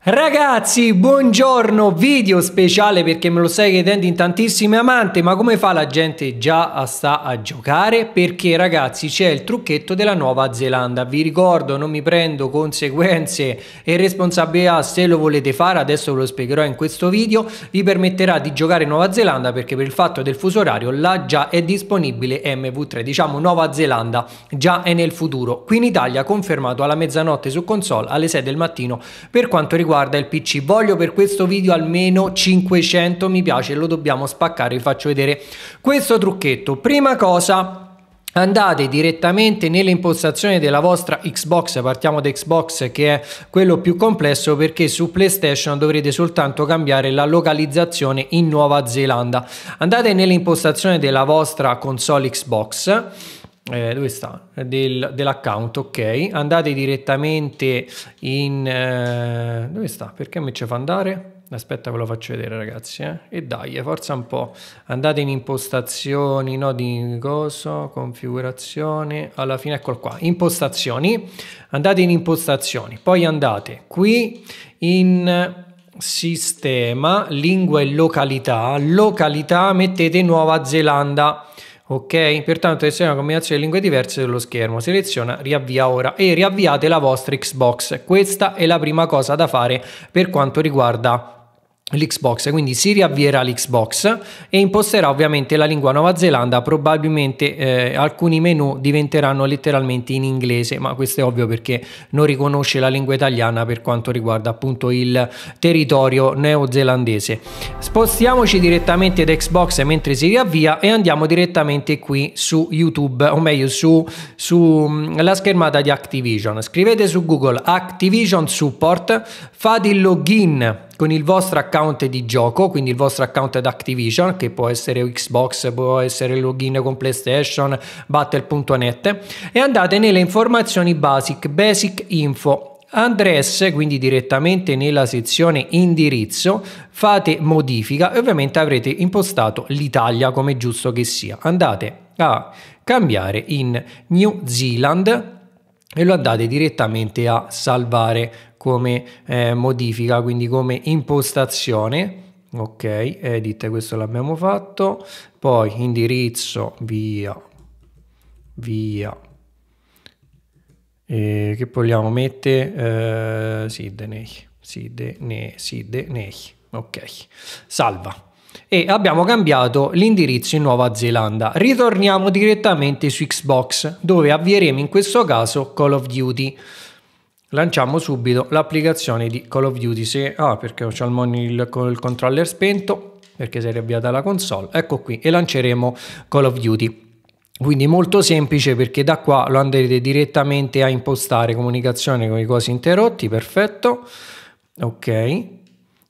Ragazzi, buongiorno, video speciale perché me lo stai chiedendo in tantissime amanti, ma come fa la gente già a sta a giocare? Perché ragazzi c'è il trucchetto della Nuova Zelanda, vi ricordo non mi prendo conseguenze e responsabilità se lo volete fare, adesso ve lo spiegherò in questo video, vi permetterà di giocare in Nuova Zelanda perché per il fatto del fuso orario là già è disponibile MV3, diciamo Nuova Zelanda già è nel futuro, qui in Italia confermato alla mezzanotte su console alle 6 del mattino per quanto riguarda riguarda il PC. Voglio per questo video almeno 500 mi piace, lo dobbiamo spaccare, vi faccio vedere questo trucchetto. Prima cosa andate direttamente nelle impostazioni della vostra Xbox, partiamo da Xbox che è quello più complesso perché su PlayStation dovrete soltanto cambiare la localizzazione in Nuova Zelanda. Andate nelle impostazioni della vostra console Xbox eh, dove sta? Del, dell'account, ok. Andate direttamente in... Eh, dove sta? Perché mi ci fa andare? Aspetta, ve lo faccio vedere, ragazzi. Eh? E dai, eh, forza un po'. Andate in impostazioni, no di coso, configurazione. Alla fine, eccolo qua. Impostazioni. Andate in impostazioni. Poi andate qui in sistema, lingua e località. Località, mettete Nuova Zelanda Ok, pertanto seleziona una combinazione di lingue diverse dello schermo, seleziona riavvia ora e riavviate la vostra Xbox. Questa è la prima cosa da fare per quanto riguarda l'Xbox, quindi si riavvierà l'Xbox e imposterà ovviamente la lingua Nuova Zelanda, probabilmente eh, alcuni menu diventeranno letteralmente in inglese, ma questo è ovvio perché non riconosce la lingua italiana per quanto riguarda appunto il territorio neozelandese. Spostiamoci direttamente ad Xbox mentre si riavvia e andiamo direttamente qui su YouTube, o meglio su, su mm, la schermata di Activision. Scrivete su Google Activision Support, fate il login con il vostro account di gioco, quindi il vostro account ad Activision, che può essere Xbox, può essere login con PlayStation, battle.net, e andate nelle informazioni basic, basic info, address, quindi direttamente nella sezione indirizzo, fate modifica e ovviamente avrete impostato l'Italia come giusto che sia. Andate a cambiare in New Zealand e lo andate direttamente a salvare come eh, modifica, quindi come impostazione. Ok, edit, questo l'abbiamo fatto. Poi indirizzo, via, via. E che vogliamo mettere? Eh, Sidney, Sidney, Sidney. Ok, salva e abbiamo cambiato l'indirizzo in Nuova Zelanda. Ritorniamo direttamente su Xbox, dove avvieremo in questo caso Call of Duty. Lanciamo subito l'applicazione di Call of Duty se... Ah, perché ho il, il, il controller spento, perché si è riavviata la console. Ecco qui, e lanceremo Call of Duty. Quindi molto semplice perché da qua lo andrete direttamente a impostare comunicazione con i cosi interrotti, perfetto. Ok.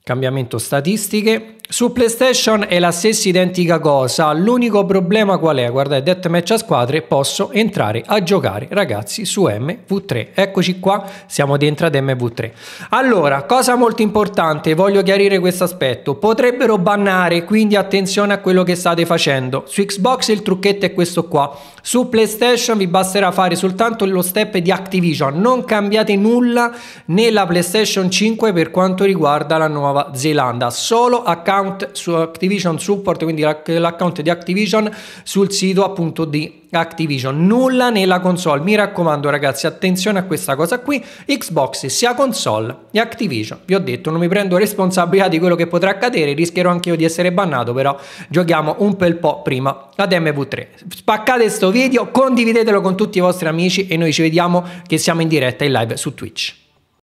Cambiamento statistiche, su PlayStation è la stessa identica cosa, l'unico problema qual è? Guardate, match a squadre posso entrare a giocare, ragazzi, su MV3. Eccoci qua, siamo dentro ad MV3. Allora, cosa molto importante, voglio chiarire questo aspetto. Potrebbero bannare, quindi attenzione a quello che state facendo. Su Xbox il trucchetto è questo qua. Su PlayStation vi basterà fare soltanto lo step di Activision, non cambiate nulla nella PlayStation 5 per quanto riguarda la Nuova Zelanda, solo a cambio l'account su Activision Support, quindi l'account di Activision sul sito appunto di Activision. Nulla nella console. Mi raccomando ragazzi, attenzione a questa cosa qui. Xbox sia console e Activision. Vi ho detto, non mi prendo responsabilità di quello che potrà accadere, rischierò anche io di essere bannato, però giochiamo un bel po' prima ad MV3. Spaccate questo video, condividetelo con tutti i vostri amici e noi ci vediamo che siamo in diretta in live su Twitch.